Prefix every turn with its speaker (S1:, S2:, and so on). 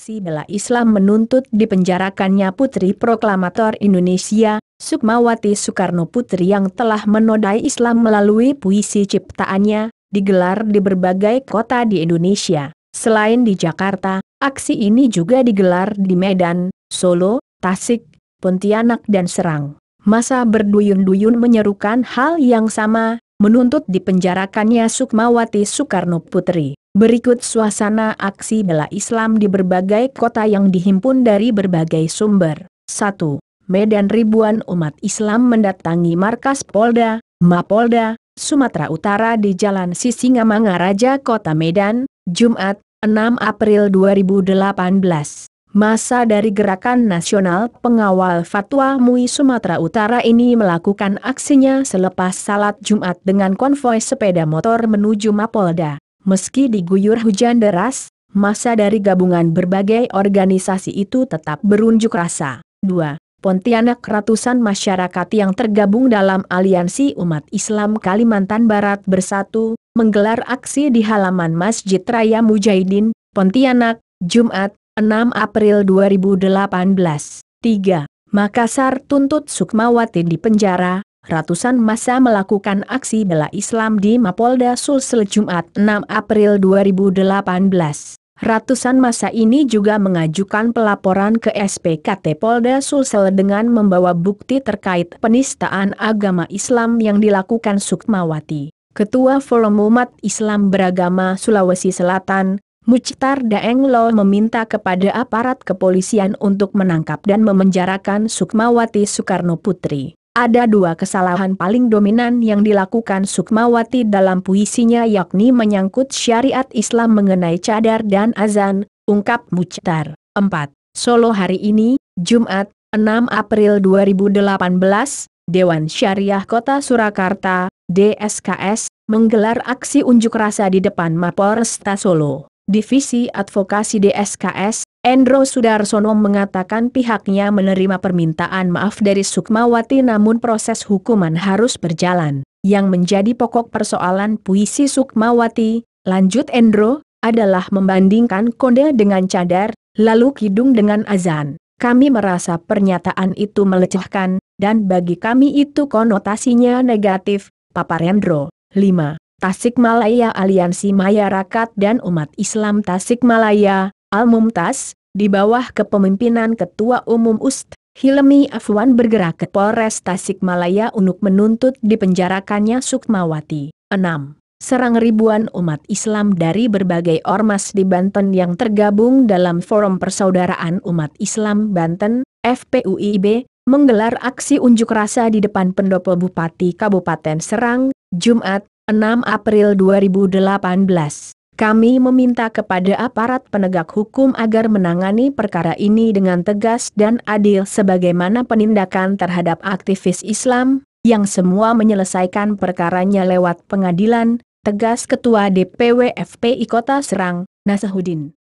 S1: aksi bela Islam menuntut dipenjarakannya Putri Proklamator Indonesia, Sukmawati Soekarno Putri yang telah menodai Islam melalui puisi ciptaannya, digelar di berbagai kota di Indonesia. Selain di Jakarta, aksi ini juga digelar di Medan, Solo, Tasik, Pontianak dan Serang. Masa berduyun-duyun menyerukan hal yang sama, menuntut dipenjarakannya Sukmawati Soekarno Putri. Berikut suasana aksi bela Islam di berbagai kota yang dihimpun dari berbagai sumber. 1. Medan ribuan umat Islam mendatangi markas Polda, Mapolda, Sumatera Utara di Jalan Sisingamangaraja Kota Medan, Jumat, 6 April 2018. Masa dari Gerakan Nasional Pengawal Fatwa MUI Sumatera Utara ini melakukan aksinya selepas salat Jumat dengan konvoi sepeda motor menuju Mapolda meski diguyur hujan deras, masa dari gabungan berbagai organisasi itu tetap berunjuk rasa. 2. Pontianak ratusan masyarakat yang tergabung dalam Aliansi Umat Islam Kalimantan Barat Bersatu, menggelar aksi di halaman Masjid Raya Mujahidin, Pontianak, Jumat, 6 April 2018. 3. Makassar tuntut Sukmawati di penjara, ratusan massa melakukan aksi bela Islam di Mapolda Sulsel Jumat 6 April 2018. Ratusan massa ini juga mengajukan pelaporan ke SPKT Polda Sulsel dengan membawa bukti terkait penistaan agama Islam yang dilakukan Sukmawati. Ketua Forum Umat Islam Beragama Sulawesi Selatan, Muchtar Daeng Lo meminta kepada aparat kepolisian untuk menangkap dan memenjarakan Sukmawati Soekarno Putri. Ada dua kesalahan paling dominan yang dilakukan Sukmawati dalam puisinya yakni menyangkut syariat Islam mengenai cadar dan azan, ungkap Muchtar. 4. Solo hari ini, Jumat, 6 April 2018, Dewan Syariah Kota Surakarta, DSKS, menggelar aksi unjuk rasa di depan Mapolresta Solo. Divisi Advokasi DSKS, Endro Sudarsono mengatakan pihaknya menerima permintaan maaf dari Sukmawati namun proses hukuman harus berjalan. Yang menjadi pokok persoalan puisi Sukmawati, lanjut Endro, adalah membandingkan konde dengan cadar, lalu kidung dengan azan. Kami merasa pernyataan itu melecehkan, dan bagi kami itu konotasinya negatif, Papar Endro. 5. Tasikmalaya Aliansi Masyarakat dan Umat Islam Tasikmalaya, Al-Mumtaz, di bawah kepemimpinan Ketua Umum UST, Hilmi Afwan bergerak ke Polres Tasikmalaya untuk menuntut dipenjarakannya Sukmawati. 6. Serang ribuan umat Islam dari berbagai ormas di Banten yang tergabung dalam Forum Persaudaraan Umat Islam Banten, FPUIB, menggelar aksi unjuk rasa di depan pendopo Bupati Kabupaten Serang, Jumat, 6 April 2018. Kami meminta kepada aparat penegak hukum agar menangani perkara ini dengan tegas dan adil sebagaimana penindakan terhadap aktivis Islam, yang semua menyelesaikan perkaranya lewat pengadilan, tegas Ketua DPW FPI Kota Serang, Nasahuddin.